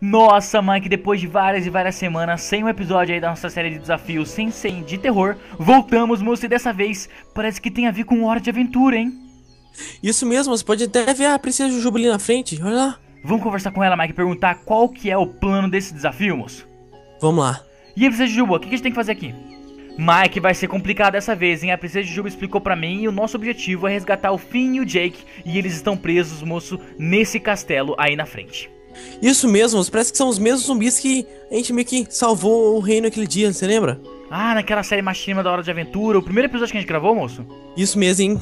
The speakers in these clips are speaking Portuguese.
Nossa, Mike! depois de várias e várias semanas sem um episódio aí da nossa série de desafios sem sem de terror, voltamos, moço, e dessa vez parece que tem a ver com hora de aventura, hein? Isso mesmo, você pode até ver a princesa Jujuba ali na frente, olha lá. Vamos conversar com ela, Mike, e perguntar qual que é o plano desse desafio, moço? Vamos lá. E a princesa Jujuba, o que a gente tem que fazer aqui? Mike, vai ser complicado dessa vez, hein? A princesa Jujuba explicou para mim e o nosso objetivo é resgatar o Finn e o Jake e eles estão presos, moço, nesse castelo aí na frente. Isso mesmo, parece que são os mesmos zumbis que a gente meio que salvou o reino aquele dia, você lembra? Ah, naquela série Machinima da Hora de Aventura, o primeiro episódio que a gente gravou, moço? Isso mesmo, hein?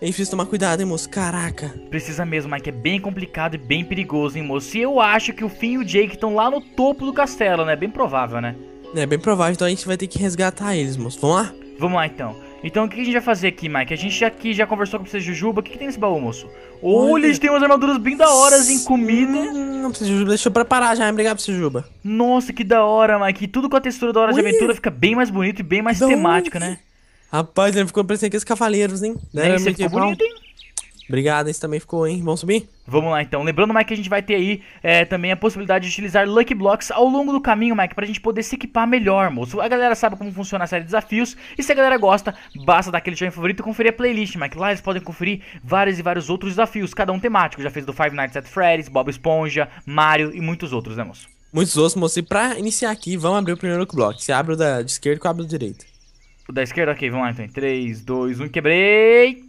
É difícil tomar cuidado, hein, moço? Caraca. Precisa mesmo, Mike. É bem complicado e bem perigoso, hein, moço? E eu acho que o Finn e o Jake estão lá no topo do castelo, né? Bem provável, né? É, bem provável. Então a gente vai ter que resgatar eles, moço. Vamos lá? Vamos lá, então. Então o que a gente vai fazer aqui, Mike? A gente aqui já conversou com você princesa Jujuba. O que, que tem nesse baú, moço? Olha, oh, umas armaduras bem da horas em assim, comida. Hum, não precisa Jujuba, deixa eu preparar já. Obrigado, Jujuba. Nossa, que da hora, Mike. E tudo com a textura da hora Ui. de aventura fica bem mais bonito e bem mais da temática, né? Rapaz, ele ficou parecendo aqueles cavaleiros, hein? Né? Você ficou bonito, hein? Obrigado, esse também ficou, hein? Vamos subir? Vamos lá então. Lembrando, Mike, que a gente vai ter aí é, também a possibilidade de utilizar Lucky Blocks ao longo do caminho, Mike, pra gente poder se equipar melhor, moço. A galera sabe como funciona a série de desafios. E se a galera gosta, basta dar aquele joinha favorito e conferir a playlist, Mike. Lá eles podem conferir vários e vários outros desafios, cada um temático. Já fez do Five Nights at Freddy's, Bob Esponja, Mario e muitos outros, né, moço? Muitos outros, moço. E pra iniciar aqui, vamos abrir o primeiro Lucky Block. Você abre o da, esquerda e eu abro o direito. O da esquerda? Ok, vamos lá então. 3, 2, 1, quebrei!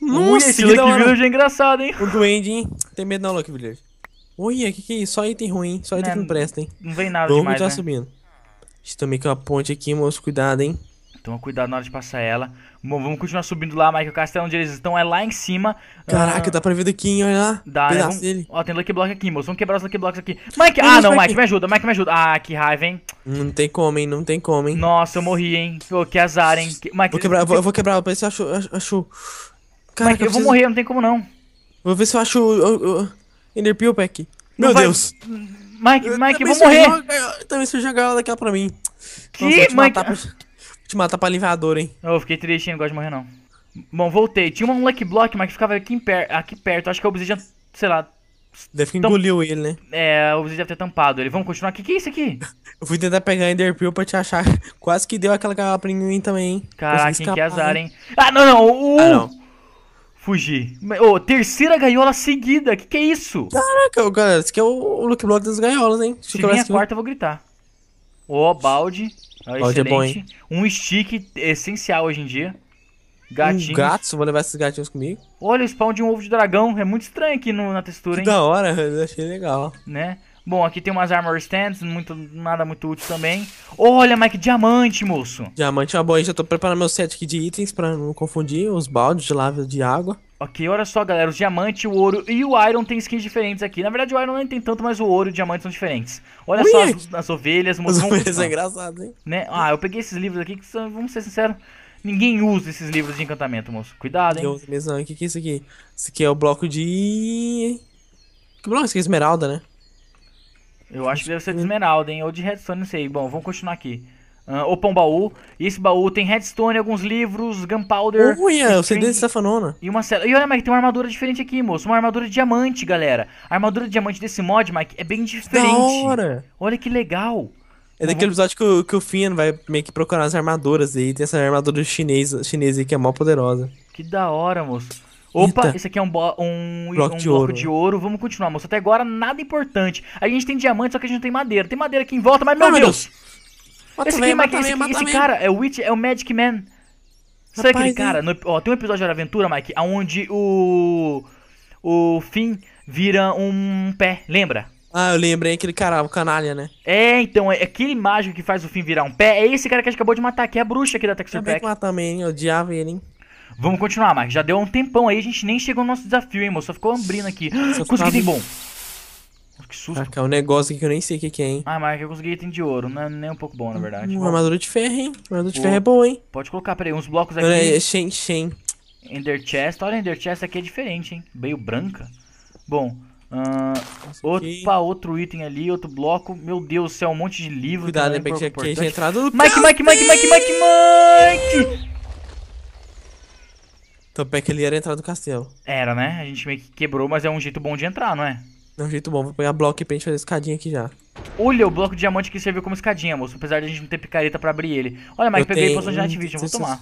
Nossa, Ui, esse Lucky Village é engraçado, hein? O duende, hein? Tem medo não, Lucky Village. ui que que é isso? Só item ruim, só item é, que não presta, hein? Não vem nada Logo demais, tá né? subindo. Estamos também com a ponte aqui, moço. Cuidado, hein? Toma cuidado na hora de passar ela. Bom, vamos continuar subindo lá, Mike. O castelo onde eles estão é lá em cima. Caraca, uh... dá pra ver daqui, hein? Olha lá. Dá, né? vamos... dele. Ó, tem Lucky Block aqui, moço. Vamos quebrar os Lucky Blocks aqui. Mike, ah, não, Mike, me ajuda, Mike, me ajuda. Ah, que raiva, hein? Não tem como, hein? Não tem como, hein? Nossa, eu morri, hein? Pô, que azar, hein? Mike, vou quebrar, eu vou, eu vou quebrar, parece achou, achou. Cara, eu, eu vou morrer, não tem como não. Vou ver se eu acho o, o, Enderpeel Pack. Meu Deus. Mike, Mike, eu, eu vou morrer. Uma, também surgiu a gaiola daquela pra mim. Que, Nossa, vou te Mike? pra, vou te matar pra aliviador, hein. Eu fiquei triste, hein? Não gosto de morrer, não. Bom, voltei. Tinha um Lucky Block, mas que ficava aqui, per... aqui perto. Acho que o Obsidian, sei lá... Deve que engoliu ele, né? É, o Obsidian deve ter tampado ele. Vamos continuar aqui. O que é isso aqui? eu fui tentar pegar Enderpeel pra te achar. Quase que deu aquela galera pra mim também, hein. Caraca, que azar, né? hein. Ah, não, não. Uh! Ah, não fugir. Ô, oh, terceira gaiola seguida, que que é isso? Caraca, galera, esse aqui é o, look block das gaiolas, hein? Se vier a quarta, eu vou gritar. Ó, oh, balde. Oh, balde é bom, hein? Um stick essencial hoje em dia. Gatinhos. Um gato, vou levar esses gatinhos comigo. Olha, o spawn de um ovo de dragão. É muito estranho aqui no, na textura, que hein? da hora, eu achei legal. Né? Bom, aqui tem umas armor stands, muito, nada muito útil também. Olha, Mike, diamante, moço. Diamante é uma boa, já tô preparando meu set aqui de itens pra não confundir os baldes de lava de água. Ok, olha só, galera, os diamantes, o ouro e o iron tem skins diferentes aqui. Na verdade, o iron não tem tanto, mas o ouro e o diamante são diferentes. Olha Ui, só as, as ovelhas. As ovelhas é engraçado, hein? Né? Ah, eu peguei esses livros aqui que, são, vamos ser sinceros, ninguém usa esses livros de encantamento, moço. Cuidado, hein? Eu, mesmo, o que, que é isso aqui? Isso aqui é o bloco de... Que bloco? Isso aqui é esmeralda, né? Eu acho que deve ser de esmeralda, hein? Ou de redstone, não sei. Bom, vamos continuar aqui. Uh, ah, opa, um baú. E esse baú tem redstone, alguns livros, gunpowder. Uia, o CD de safanona. E uma cela. E olha, Mike, tem uma armadura diferente aqui, moço. Uma armadura de diamante, galera. A armadura de diamante desse mod, Mike, é bem diferente. Da hora. Olha que legal. É daquele uhum. episódio que o, que o Finn vai meio que procurar as armaduras aí. Tem essa armadura chinesa, chinesa aí que é mó poderosa. Que da hora, moço. Opa, Eita. esse aqui é um, bo um, bloco, um de, bloco ouro. de ouro. Vamos continuar, moço. Até agora nada importante. A gente tem diamante, só que a gente não tem madeira. Tem madeira aqui em volta, mas ah, meu, meu Deus. Deus. esse, aqui, esse, esse, cara é o, Witch, é o Magic Man. Sabe aquele cara? No, ó, tem um episódio de Aventura, Mike, onde o. O Finn vira um pé, lembra? Ah, eu lembrei aquele cara, o canalha, né? É, então, é aquele mágico que faz o Finn virar um pé é esse cara que a gente acabou de matar, que é a bruxa aqui da Texture Pack. Eu também, eu odiava ele, hein? Vamos continuar, Mark. Já deu um tempão aí, a gente nem chegou no nosso desafio, hein, moço. Só ficou ambrindo aqui. Só consegui item bom. Que susto. Caraca, é um negócio aqui que eu nem sei o que, que, é, hein. Ah, Mark, eu consegui item de ouro. Não é nem um pouco bom, na verdade. Uma armadura de ferro, hein. Armadura de ferro é boa, hein. Pode colocar, peraí, uns blocos aqui. Olha, Shen, Shen. Ender chest. Olha, Ender chest aqui é diferente, hein. Meio branca. Bom, Uh, opa, outro item ali, outro bloco. Meu Deus do céu, um monte de livro. Cuidado, também, né, porque aqui já é entrada do Mike, Mike, Mike, Mike, Mike, Mike! Então, pé que ele era entrar do castelo. Era, né? A gente meio que quebrou, mas é um jeito bom de entrar, não é? É um jeito bom. Vou pegar bloco aqui pra gente fazer escadinha aqui já. Olha, o bloco de diamante que serviu como escadinha, moço. Apesar de a gente não ter picareta pra abrir ele. Olha, mas peguei a poção de Nightvision. Vou tomar.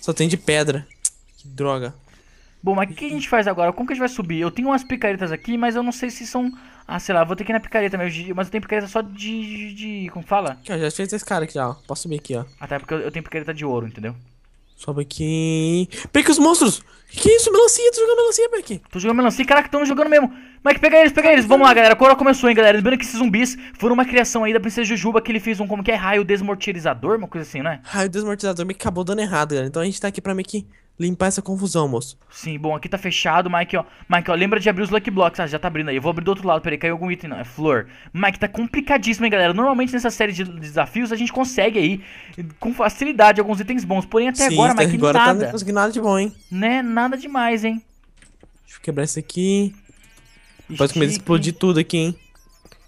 Só tem de pedra. Que droga. Bom, mas o que a gente faz agora? Como que a gente vai subir? Eu tenho umas picaretas aqui, mas eu não sei se são... Ah, sei lá, vou ter que ir na picareta mesmo, mas eu tenho picareta só de... de, como fala? ó, já fiz esse cara aqui ó. Posso subir aqui, ó. Até ah, tá, porque eu tenho picareta de ouro, entendeu? Sobe aqui. Pegue os monstros! Que isso, melancia? Tô jogando melancia, Peck? Tô jogando melancia, caraca, tão jogando mesmo. Mike, pega eles, pega eles. Vamos lá, galera. A Cora começou, hein, galera. Lembrando que esses zumbis foram uma criação aí da princesa Jujuba que ele fez um, como que é, raio desmortirizador, uma coisa assim, né? Raio desmortirizador me acabou dando errado, galera. Então a gente tá aqui pra meio que limpar essa confusão, moço. Sim, bom, aqui tá fechado, Mike, ó. Mike, ó, lembra de abrir os Lucky Blocks. Ah, já tá abrindo aí. Eu vou abrir do outro lado, peraí, caiu algum item, não. É flor. Mike, tá complicadíssimo, hein, galera. Normalmente nessa série de desafios a gente consegue aí, com facilidade, alguns itens bons. Porém, até Sim, agora, até Mike, agora tá nada. Tá não consegui nada de bom, hein. Né, nada demais, hein. Deixa eu quebrar isso aqui. Pode começar a explodir tudo aqui, hein.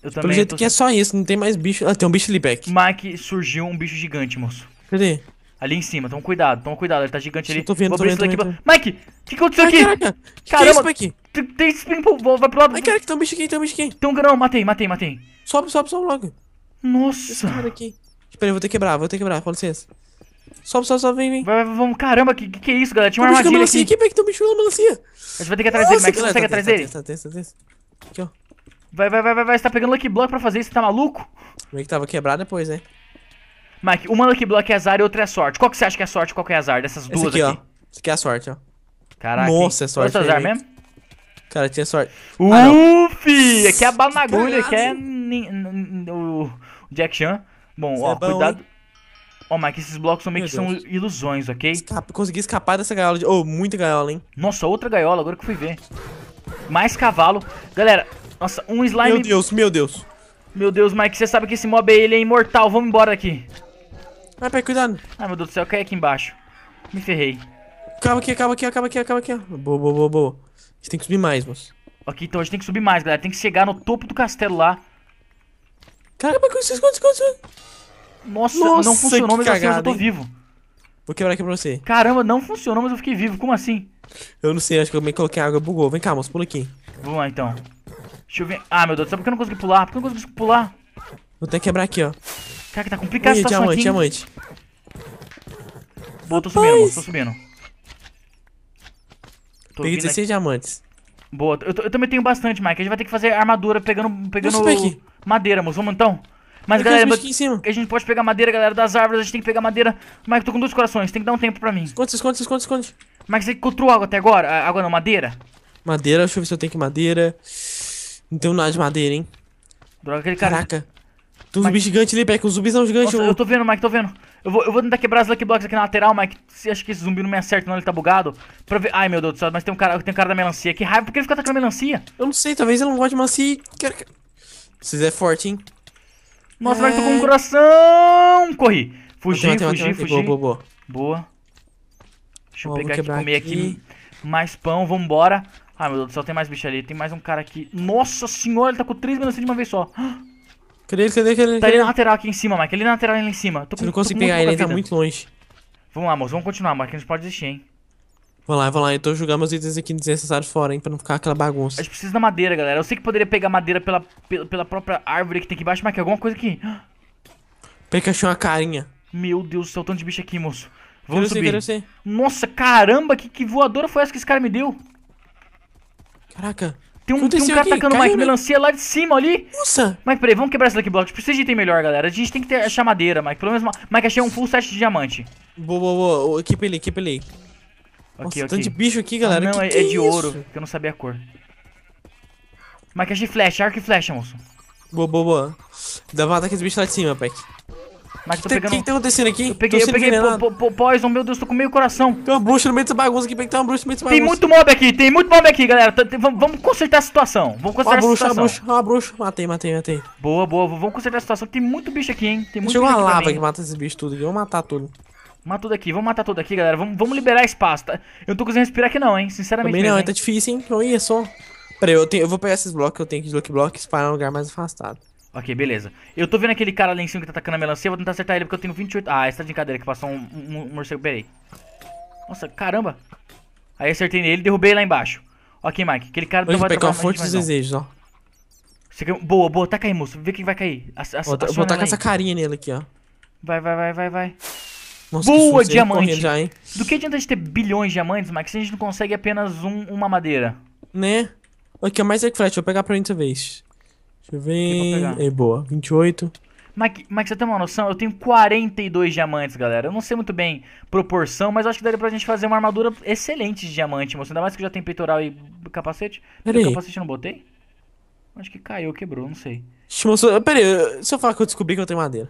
Eu Pelo jeito tô... que é só isso, não tem mais bicho. Ah, tem um bicho ali, back. Mike, surgiu um bicho gigante, moço. Cadê? Ali em cima, toma cuidado, toma cuidado, ele tá gigante ali. Tô vendo, Vou abrir tô vendo, isso daqui. Pra... Mike, o que aconteceu Ai, aqui? Caraca, que Caramba, que é isso, Mike? Tem vai pro lado. Ai, caraca, tem um bicho aqui, tem um bicho aqui. Tem um grão, matei, matei, matei. Sobe, sobe, sobe logo. Nossa. Esse cara aqui. Espera vou ter que quebrar, vou ter que quebrar, com licença. Sobe, sobe, sobe, vem, vem. Vai, vai, vamos, caramba, que, que é isso, galera? Tinha uma armadilha aqui. Melancia aqui, Mike, tem um bicho na melancia. A gente vai ter que ir atrás dele, Mike, você consegue atrás dele? Tá, Aqui, ó. Vai, vai, vai, vai, vai, você tá pegando Lucky Block pra fazer isso, tá maluco? Meio que tava quebrado depois, né? Mike, uma Lucky Block é azar e outra é sorte. Qual que você acha que é sorte e qual que é azar dessas duas Esse aqui? aqui? Ó. Isso aqui é a sorte, ó. Caraca. Nossa, é sorte. Outro azar mesmo? Cara, tinha sorte. Ah, Uff! Ah, aqui é a banagulha, aqui é o Jack Chan. Bom, Isso ó, é bom, cuidado. Hein? Ó, Mike, esses blocos são meio que são ilusões, ok? Escapa, consegui escapar dessa gaiola. De... Oh, muita gaiola, hein? Nossa, outra gaiola, agora que fui ver. Mais cavalo. Galera, nossa, um slime... Meu Deus, meu Deus. Meu Deus, Mike, você sabe que esse mob é, ele é imortal. Vamos embora daqui. Vai, pai, cuidado. Ai, ah, meu Deus do céu, cai aqui embaixo. Me ferrei. Acaba aqui, acaba aqui, acaba aqui, acaba aqui. Boa, boa, boa, boa. A gente tem que subir mais, moço. Ok, então a gente tem que subir mais, galera. Tem que chegar no topo do castelo lá. Caramba, esconde, esconde, esconde. Nossa, Nossa não funcionou, mas cagada, assim, eu tô hein? vivo. Vou quebrar aqui pra você. Caramba, não funcionou, mas eu fiquei vivo. Como assim? Eu não sei, acho que eu me coloquei água bugou. Vem cá, moço, pula aqui. Vamos lá, então. Deixa eu ver. Ah, meu Deus, sabe por que eu não consegui pular? Por que eu não consegui pular? Vou ter que quebrar aqui, ó. Caraca, tá complicado Oi, situação diamante, diamante. Boa, tô subindo, moço, tô subindo. Tô Peguei 16 aqui. diamantes. Boa, eu, eu, também tenho bastante, Mike. A gente vai ter que fazer armadura pegando, pegando madeira, moço. Vamos então? Mas, eu galera, mas, a gente pode pegar madeira, galera, das árvores. A gente tem que pegar madeira. Mike, tô com dois corações. Tem que dar um tempo pra mim. Esconde, esconde, esconde, esconde. Mike, você encontrou água até agora? Ah, água não, madeira? Madeira, deixa eu ver se eu tenho que madeira. Não tenho nada de madeira, hein. Droga, aquele cara. Caraca. Tem um zumbi gigante ali, Peck. Um zumbis são gigante. Nossa, eu... eu tô vendo, Mike, tô vendo. Eu vou, eu vou tentar quebrar os Lucky Blocks aqui na lateral, Mike. Você acha que esse zumbi não me acerta, não? Ele tá bugado. Pra ver... Ai, meu Deus do céu, mas tem um cara, tem um cara da melancia. Que raiva, por que ele fica atacando a melancia? Eu não sei, talvez ele não goste de melancia e... Vocês é forte, hein? Nossa, é... Mike, tô com um é. coração! Corri. Fugi, matei, fugi, matei, fugi. Boa, boa, boa. Boa. Deixa eu boa, pegar aqui, comer aqui. aqui mais pão, vambora. Ai, meu Deus do céu, tem mais bicho ali. Tem mais um cara aqui. Nossa senhora, ele tá com três melancias de uma vez só. Ah! Cadê ele? Cadê, ele? Tá ali na lateral aqui em cima, Mike. Ele na lateral ali em cima. Tô não consigo pegar ele, ele tá muito longe. Vamos lá, moço. Vamos continuar, Mike. A gente pode desistir, hein. Vou lá, vou lá. Eu tô jogando meus itens aqui desnecessários fora, hein, pra não ficar aquela bagunça. A gente precisa da madeira, galera. Eu sei que poderia pegar madeira pela, pela, pela própria árvore que tem aqui embaixo, Mike. É alguma coisa aqui. Peraí que achei uma carinha. Meu Deus do céu, tanto de bicho aqui, moço. Vamos quero subir. Ser, ser. Nossa, caramba, que, que voadora foi essa que esse cara me deu? Caraca. Tem um, tem um cara aqui? tacando Caiu, uma melancia lá de cima ali. Nossa! Mike, peraí, vamos quebrar esse Lucky Block. Tipo, precisa de item melhor, galera. A gente tem que ter achar madeira, Mike. Pelo menos. Uma... Mike, achei um full set de diamante. Boa, boa, boa. Equipa ele, equipa ele. Okay, Nossa, okay. tanto de bicho aqui, galera. Ah, não, que é, que é, é de isso? ouro, que eu não sabia a cor. Mike, achei flecha, arco e flecha, moço. Boa, boa, boa. Dá pra matar aqueles bichos lá de cima, Mike. Mas tô pegando... O que, tá acontecendo aqui? Eu peguei, eu peguei poison, meu Deus, tô com meio coração. Tem uma bruxa no meio dessa bagunça aqui, tem uma bruxa no meio dessa bagunça. Tem muito assim. mob aqui, tem muito mob aqui, galera. vamos, consertar a situação. Vamos consertar a situação. Uma bruxa, uma bruxa. Matei, matei, matei. Boa, boa. Vamos consertar a situação. Tem muito bicho aqui, hein. Tem muito Chegou uma lava que mata esses bichos tudo aqui. Vamos matar tudo. Mata tudo aqui, vamos matar tudo aqui, galera. Vamos, vamos liberar espaço, tá? Eu não tô conseguindo respirar aqui não, hein. Sinceramente Também não, hein? tá difícil, hein. Olha só. Peraí, eu, tenho, eu vou pegar esses blocos que eu tenho aqui de Lucky Block e um lugar mais afastado. Ok, beleza. Eu tô vendo aquele cara lá em cima que tá atacando a melancia, eu vou tentar acertar ele porque eu tenho 28... Ah, essa tá de brincadeira que passou um, um, um morcego, peraí. Nossa, caramba. Aí acertei nele e derrubei lá embaixo. Ok, Mike, aquele cara Hoje não vai pegar forte dos desejos, ó. Você... Boa, boa, Tá caindo, moço. Vê quem vai cair. A, a, vou botar com essa carinha nele aqui, ó. Vai, vai, vai, vai, vai. Nossa, boa, diamante. Já, Do que adianta a gente ter bilhões de diamantes, Mike, se a gente não consegue apenas um, uma madeira? Né? Aqui, okay, é mais é flash, vou pegar pra mim outra vez. Deixa eu ver. É boa, 28. Mas, mas você tem uma noção? Eu tenho 42 diamantes, galera. Eu não sei muito bem proporção, mas acho que daria pra gente fazer uma armadura excelente de diamante, moço. Ainda mais que já tem peitoral e capacete. Peraí. Capacete eu não botei? Acho que caiu, quebrou, não sei. Moço, peraí, se eu falar que eu descobri que eu tenho madeira.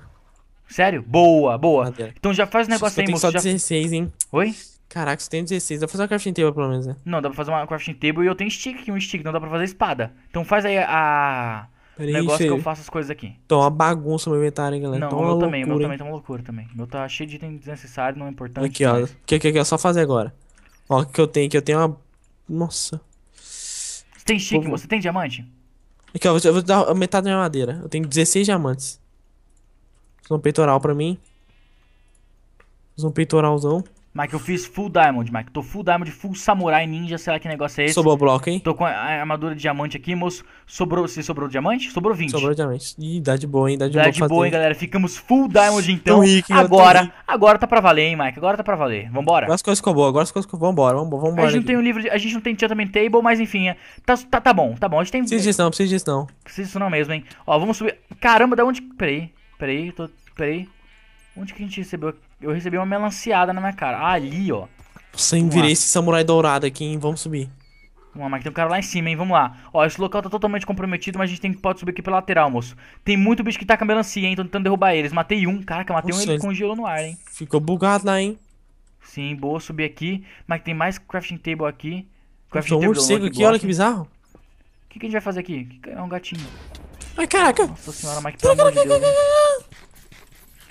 Sério? Boa, boa. Madeira. Então já faz o negócio aí, moço. Eu tenho só já... 16, hein? Oi? Caraca, você tem 16. Dá pra fazer uma crafting table, pelo menos, né? Não, dá pra fazer uma crafting table e eu tenho stick aqui, um stick. Não dá pra fazer espada. Então faz aí a... Peraí, negócio é que eu faço as coisas aqui. Então, uma bagunça o meu inventário, hein, galera. Não, tá o meu loucura, também, o meu hein? também tá uma loucura também. O meu tá cheio de item desnecessário, não é importante. Aqui, ó. Né? O que, que, que é só fazer agora? Ó, o que eu tenho aqui? Eu tenho uma. Nossa. Você tem chique, você tem diamante? Aqui, ó, eu vou dar metade da minha madeira. Eu tenho 16 diamantes. Fiz um peitoral pra mim. Fiz um peitoralzão. Mike, eu fiz full diamond, Mike. Tô full diamond, full samurai ninja, sei lá que negócio é esse. Sobrou bloco, hein? Tô com a armadura de diamante aqui, moço. Sobrou, se sobrou diamante? Sobrou 20. Sobrou diamante. Ih, dá de boa, hein? Dá de dá boa. Dá de boa, hein, galera. Ficamos full diamond então. Rico, agora, agora tá pra valer, hein, Mike? Agora tá pra valer. Vambora. Agora as coisas ficou boa, agora as coisas ficou Vambora, vambora, vambora. A gente aqui. não tem um livro, de... a gente não tem Chutman Table, mas enfim, é, tá, tá, tá bom, tá bom. A gente tem. Precisa disso não, precisa disso não. Precisa disso não mesmo, hein? Ó, vamos subir. Caramba, da onde. Peraí, peraí, tô. Peraí. Onde que a gente recebeu? Eu recebi uma melanciada na minha cara. Ah, ali, ó. Sem virei esse samurai dourado aqui, hein? Vamos subir. Vamos lá, mas tem um cara lá em cima, hein? Vamos lá. Ó, esse local tá totalmente comprometido, mas a gente tem, pode subir aqui pela lateral, moço. Tem muito bicho que tá com a melancia, hein? Tô tentando derrubar eles. Matei um. Caraca, matei Nossa, um e ele congelou no ar, hein? Ficou bugado lá, hein? Sim, boa. Subir aqui. Mas tem mais crafting table aqui. Crafting Nossa, table um morcego aqui, olha que bizarro. O que, que, a gente vai fazer aqui? É um gatinho. Ai, caraca. Nossa senhora, Mike, pelo amor de Deus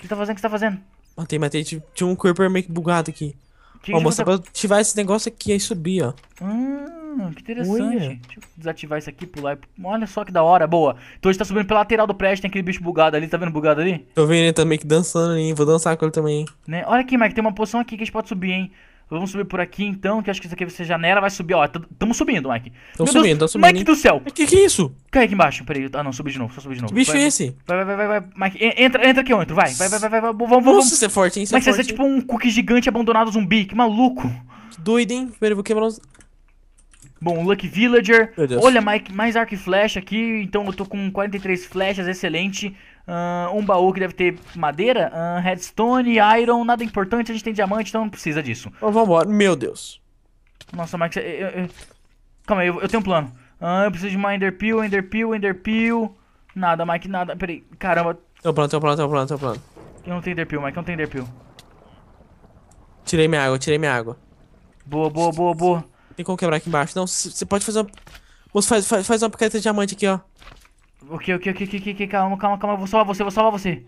que você tá fazendo? O que você tá fazendo? Matei, matei. Tinha um creeper meio que bugado aqui. Que ó, mostra mostrar você... pra ativar esse negócio aqui e subir, ó. Hum, que interessante. Deixa eu desativar isso aqui, pular. Olha só que da hora, boa. Então a gente tá subindo pela lateral do prédio, tem aquele bicho bugado ali, tá vendo bugado ali? Tô vendo ele também que dançando ali, vou dançar com ele também, hein. Né? Olha aqui, Mike, tem uma poção aqui que a gente pode subir, hein. Vamos subir por aqui então, que acho que isso aqui vai ser janela, vai subir, ó. Tamo subindo, Mike. Tamo subindo, tamo subindo. Mike do céu! Que que é isso? Cai aqui embaixo, peraí. Ah não, subi de novo, só subi de novo. Que bicho é esse? Vai, vai, vai, vai, Mike. Entra, entra aqui, eu entro, vai. Vai, vai, vai, vai. Vamos, vamos. Nossa, você é forte, hein? Você é Mike, é você é tipo um cookie gigante abandonado zumbi, que maluco. Que doido, hein? Peraí, vou quebrar os. Bom, Lucky Villager. Olha, Mike, mais arco e flecha aqui. Então eu tô com 43 flechas, excelente. Uh, um baú que deve ter madeira, uh, redstone, iron, nada importante, a gente tem diamante, então não precisa disso. Oh, vambora, meu Deus. Nossa, Max, eu, eu, calma aí, eu, eu, tenho um plano. Uh, eu preciso de uma enderpeel, enderpeel, enderpeel. Nada, Mike, nada. Peraí, caramba. um plano, um plano, teu plano, teu plano. Eu não tenho enderpeel, Mike, eu não tenho enderpeel. Tirei minha água, tirei minha água. Boa, boa, boa, boa. Tem como quebrar aqui embaixo. Não, você pode fazer uma... Moço, faz, faz, faz uma picareta de diamante aqui, ó. O que, o que, o que, o que, calma, calma, calma, eu vou salvar você, vou salvar você.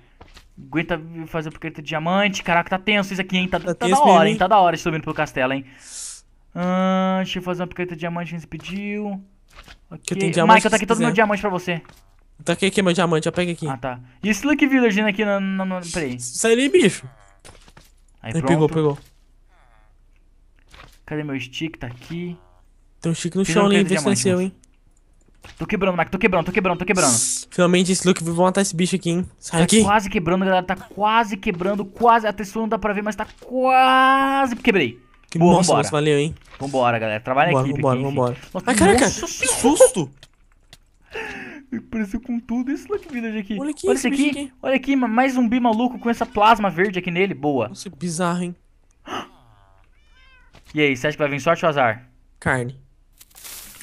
Aguenta fazer porque de diamante, caraca, tá tenso isso aqui, hein? Tá, tá, tá da hora, hein? Tá da hora subindo pelo castelo, hein? Ah, deixa eu fazer uma picareta de diamante que a gente pediu. Tá aqui. Tem diamante aqui eu todo quiser. meu diamante pra você. Tá aqui, aqui meu diamante, já pega aqui. Ah, tá. E esse Lucky Village né, aqui no. na, na peraí. Sai ali, bicho. Aí, Ele pegou, pegou. Cadê meu stick? Tá aqui. Tem um stick no Fiz chão ali, vê se é hein? Tô quebrando, Mac, tô quebrando, tô quebrando, tô quebrando. Finalmente esse look vou matar esse bicho aqui, hein. Sai tá aqui. quase quebrando, galera, tá quase quebrando, quase. A textura não dá pra ver, mas tá quase... Quebrei. Que Boa, nossa, vambora. Nossa, valeu, hein. Vambora, galera, trabalha vambora, aqui. Vambora, vambora, vambora. Ai, caraca, que susto. Apareceu com tudo esse look Village aqui. Olha aqui, olha esse aqui. aqui. Olha aqui, mais zumbi maluco com essa plasma verde aqui nele. Boa. Nossa, bizarro, hein. E aí, você acha que vai vir sorte ou azar? Carne.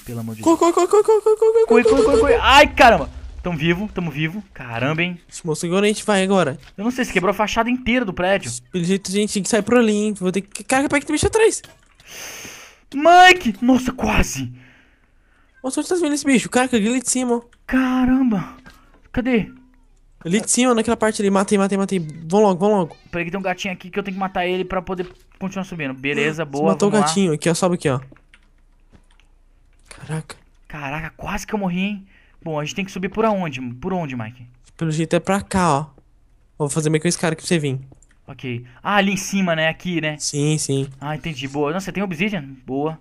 Pelo amor de Deus. Corre, corre, corre, corre, corre, corre, corre, corre, Ai, caramba. Tamo vivo, tamo vivo. Caramba, hein. Se Moço, agora a gente vai agora. Eu não sei, se quebrou a fachada inteira do prédio. Pelo jeito, a gente, tem que sair por ali, hein. Vou ter que... Caraca, pega que tem bicho atrás. Mike! Nossa, quase. Nossa, onde tá vendo esse bicho? Caraca, ali de cima. Caramba. Cadê? Ali de cima, naquela parte ali. Matei, matei, matei. Vão logo, vão logo. Peraí que tem um gatinho aqui que eu tenho que matar ele pra poder continuar subindo. Beleza, boa, Você matou o gatinho. Lá. Aqui, ó. Sobe aqui, ó. Caraca. Caraca, quase que eu morri, hein? Bom, a gente tem que subir por aonde? Por onde, Mike? Pelo jeito é pra cá, ó. Vou fazer meio que esse cara aqui pra você vir. Ok. Ah, ali em cima, né? Aqui, né? Sim, sim. Ah, entendi. Boa. Nossa, você tem obsidian? Boa.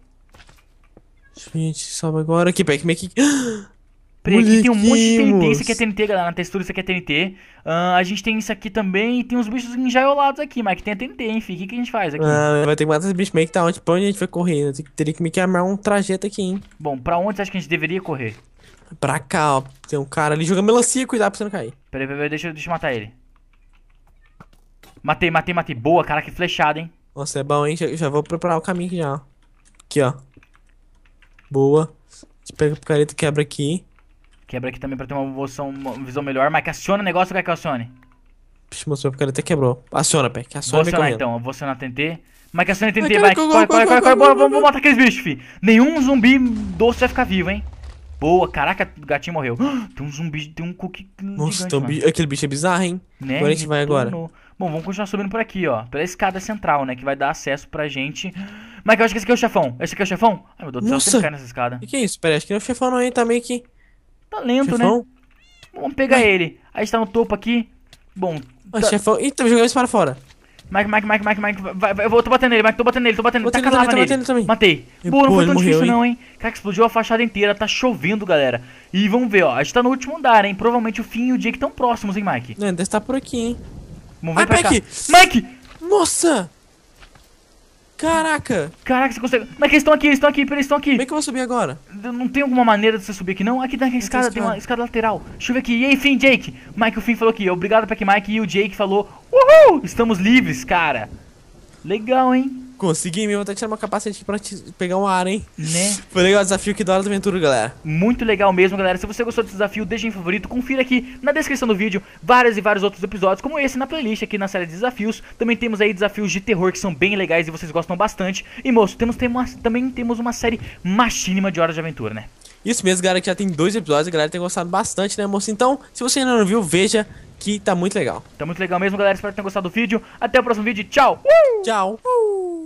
Gente, sobe agora. Aqui, pega meio é que... Ah! aqui tem um monte de TNT, isso aqui é TNT, galera, na textura isso aqui é TNT. Uh, ah, a gente tem isso aqui também, e tem uns bichos enjaiolados aqui, mas que tem a TNT, enfim, o que, que a gente faz aqui? Ah, vai ter que matar esses bichos meio que tá onde, pra onde a gente vai correr, teria que me queimar um trajeto aqui, hein. Bom, pra onde você acha que a gente deveria correr? Pra cá, ó, tem um cara ali jogando melancia, cuidado pra você não cair. Peraí, peraí, peraí deixa, deixa eu matar ele. Matei, matei, matei, boa, cara, que flechada, hein. Nossa, é bom, hein, já, já vou preparar o caminho aqui já, ó. Aqui, ó. Boa. Pega a picareta, quebra aqui. Quebra aqui também pra ter uma visão, uma visão melhor. Mike, aciona o negócio, quer que eu acione? Puxa, mostrou porque ele até quebrou. Aciona, pé. Que aciona, Vou acionar então, eu vou acionar TNT. Mike, aciona TNT, Ai, vai. Corre, corre, corre, corre, vamos matar aqueles bichos, fi. Nenhum zumbi doce vai ficar vivo, hein. Boa, caraca, o gatinho morreu. Tem um zumbi, tem um cookie. Nossa, gigante, aquele bicho é bizarro, hein? Né? Agora a gente vai agora. Bom, vamos continuar subindo por aqui, ó. Pela escada central, né? Que vai dar acesso pra gente. Mike, eu acho que esse aqui é o chefão. Esse aqui é o chefão? Ai, meu Deus do céu, que cair nessa escada. O que, que é isso? Pera, acho que não é o chefão, não, hein? Tá meio que. Talento, tá né? chefão? né? Vamos pegar ele. Aí está no topo aqui. Bom. Tá... Chefão. tô jogando isso para fora. Mike, Mike, Mike, Mike, Mike. Vai, vai, eu vou, tô batendo nele, Mike, tô batendo nele, tô batendo nele. Taca também, nele. também. Matei. E, Boa, não foi tão difícil não, hein? Cara, explodiu a fachada inteira, tá chovendo, galera. E vamos ver, ó. A gente tá no último andar, hein? Provavelmente o fim e o Jake estão próximos, hein, Mike? Não, deve estar tá por aqui, hein? Vamos ver ah, pra Mike. cá. Mike! Nossa! Caraca! Caraca, você consegue. Mas é eles estão aqui, eles estão aqui, eles estão aqui. Como é que eu vou subir agora? Não tem alguma maneira de você subir aqui, não? Aqui na tá, escada, tem uma escada lateral. Deixa eu ver aqui. E aí, Finn, Jake? Mike, o Finn falou aqui. Obrigado, Pac Mike. E o Jake falou: Uhul! Estamos livres, cara. Legal, hein? Consegui mesmo, até tirar uma capacete aqui pra pegar um ar, hein? Né? Foi legal o desafio que da hora da aventura, galera. Muito legal mesmo, galera. Se você gostou desse desafio, deixa em favorito. Confira aqui na descrição do vídeo vários e vários outros episódios, como esse na playlist aqui na série de desafios. Também temos aí desafios de terror que são bem legais e vocês gostam bastante. E moço, temos, também temos uma série machínima de horas de aventura, né? Isso mesmo, galera, que já tem dois episódios, a galera tem gostado bastante, né, moço? Então, se você ainda não viu, veja que tá muito legal. Tá muito legal mesmo, galera. Espero que tenham gostado do vídeo. Até o próximo vídeo. Tchau! Uh! Tchau! Uh!